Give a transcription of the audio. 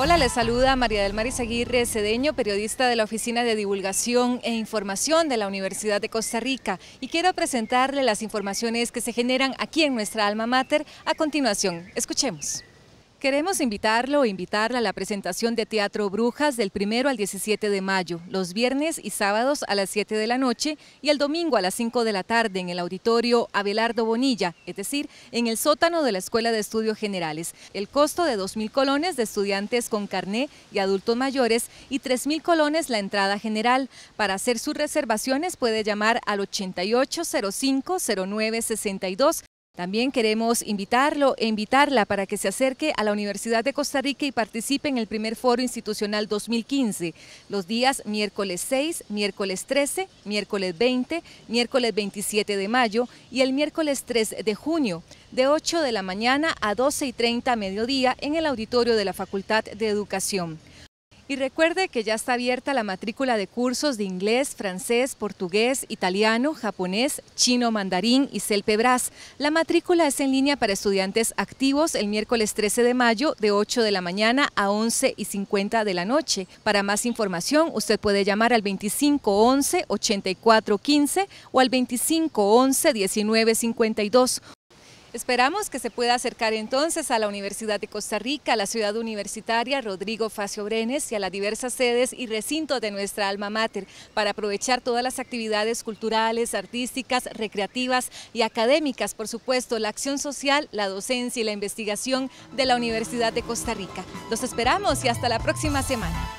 Hola, les saluda María del Mar Aguirre, Cedeño, periodista de la Oficina de Divulgación e Información de la Universidad de Costa Rica y quiero presentarle las informaciones que se generan aquí en nuestra alma mater a continuación. Escuchemos. Queremos invitarlo o invitarla a la presentación de Teatro Brujas del 1 al 17 de mayo, los viernes y sábados a las 7 de la noche y el domingo a las 5 de la tarde en el auditorio Abelardo Bonilla, es decir, en el sótano de la Escuela de Estudios Generales. El costo de 2.000 colones de estudiantes con carné y adultos mayores y 3.000 colones la entrada general. Para hacer sus reservaciones puede llamar al 8805-0962 también queremos invitarlo e invitarla para que se acerque a la Universidad de Costa Rica y participe en el primer foro institucional 2015, los días miércoles 6, miércoles 13, miércoles 20, miércoles 27 de mayo y el miércoles 3 de junio, de 8 de la mañana a 12 y 30 mediodía en el auditorio de la Facultad de Educación. Y recuerde que ya está abierta la matrícula de cursos de inglés, francés, portugués, italiano, japonés, chino, mandarín y celpebras. La matrícula es en línea para estudiantes activos el miércoles 13 de mayo de 8 de la mañana a 11 y 50 de la noche. Para más información usted puede llamar al 2511-8415 o al 2511-1952 Esperamos que se pueda acercar entonces a la Universidad de Costa Rica, a la ciudad universitaria Rodrigo Facio Brenes y a las diversas sedes y recintos de nuestra alma mater para aprovechar todas las actividades culturales, artísticas, recreativas y académicas, por supuesto, la acción social, la docencia y la investigación de la Universidad de Costa Rica. Los esperamos y hasta la próxima semana.